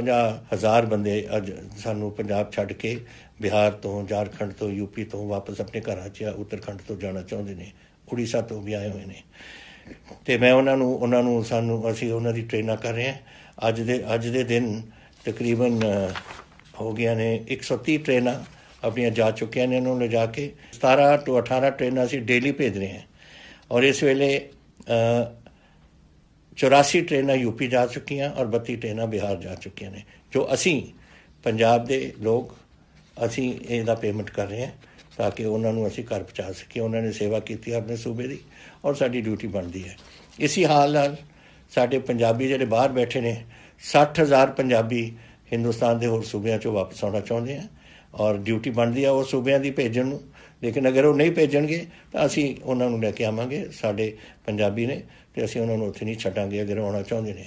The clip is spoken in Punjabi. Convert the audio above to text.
50000 ਬੰਦੇ ਅੱਜ ਸਾਨੂੰ ਪੰਜਾਬ ਛੱਡ ਕੇ ਬਿਹਾਰ ਤੋਂ ਝਾਰਖੰਡ ਤੋਂ ਯੂਪੀ ਤੋਂ ਵਾਪਸ ਆਪਣੇ ਘਰਾਂ 'ਚ ਉੱਤਰਖੰਡ ਤੋਂ ਜਾਣਾ ਚਾਹੁੰਦੇ ਨੇ ਉੜੀਸਾ ਤੋਂ ਵੀ ਆਏ ਹੋਏ ਨੇ ਤੇ ਮੈਂ ਉਹਨਾਂ ਨੂੰ ਉਹਨਾਂ ਨੂੰ ਸਾਨੂੰ ਅਸੀਂ ਉਹਨਾਂ ਦੀ ਟ੍ਰੇਨਾਂ ਕਰ ਰਹੇ ਹਾਂ ਅੱਜ ਦੇ ਅੱਜ ਦੇ ਦਿਨ ਤਕਰੀਬਨ ਹੋ ਗਿਆ ਨੇ 130 ਟ੍ਰੇਨਾਂ ਆਪਣੀਆਂ ਜਾ ਚੁੱਕੀਆਂ ਨੇ ਉਹਨਾਂ ਨੂੰ ਲਿਜਾ ਕੇ 17 ਤੋਂ 18 ਟ੍ਰੇਨਾਂ ਅਸੀਂ ਡੇਲੀ ਭੇਜ ਰਹੇ ਹਾਂ ਔਰ ਇਸ ਵੇਲੇ 84 ਟ੍ਰੇਨਾਂ ਯੂਪੀ ਜਾ ਚੁੱਕੀਆਂ ਔਰ 32 ਟ੍ਰੇਨਾਂ ਬਿਹਾਰ ਜਾ ਚੁੱਕੀਆਂ ਨੇ ਜੋ ਅਸੀਂ ਪੰਜਾਬ ਦੇ ਲੋਕ ਅਸੀਂ ਇਹਦਾ ਪੇਮੈਂਟ ਕਰ ਰਹੇ ਹਾਂ ਤਾਂ ਕਿ ਉਹਨਾਂ ਨੂੰ ਅਸੀਂ ਘਰ ਪਹੁੰਚਾ ਸਕੀਏ ਉਹਨਾਂ ਨੇ ਸੇਵਾ ਕੀਤੀ ਆਪਣੇ ਸੂਬੇ ਦੀ ਔਰ ਸਾਡੀ ਡਿਊਟੀ ਬਣਦੀ ਹੈ ਇਸੇ ਹਾਲ ਨਾਲ ਸਾਡੇ ਪੰਜਾਬੀ ਜਿਹੜੇ ਬਾਹਰ ਬੈਠੇ ਨੇ 60000 ਪੰਜਾਬੀ ਹਿੰਦੁਸਤਾਨ ਦੇ ਹੋਰ ਸੂਬਿਆਂ ਚੋਂ ਵਾਪਸ ਆਉਣਾ ਚਾਹੁੰਦੇ ਆ ਔਰ ਡਿਊਟੀ ਬਣਦੀ ਆ ਉਹ ਸੂਬਿਆਂ ਦੀ ਭੇਜਣ ਨੂੰ ਲੇਕਿਨ ਅਗਰ ਉਹ ਨਹੀਂ ਭੇਜਣਗੇ ਤਾਂ ਅਸੀਂ ਉਹਨਾਂ ਨੂੰ ਲੈ ਕੇ ਆਵਾਂਗੇ ਸਾਡੇ ਪੰਜਾਬੀ ਨੇ ਤੇ ਅਸੀਂ ਉਹਨਾਂ ਨੂੰ ਉੱਥੇ ਨਹੀਂ ਛੱਡਾਂਗੇ ਅਗਰ ਆਉਣਾ ਚਾਹੁੰਦੇ ਨੇ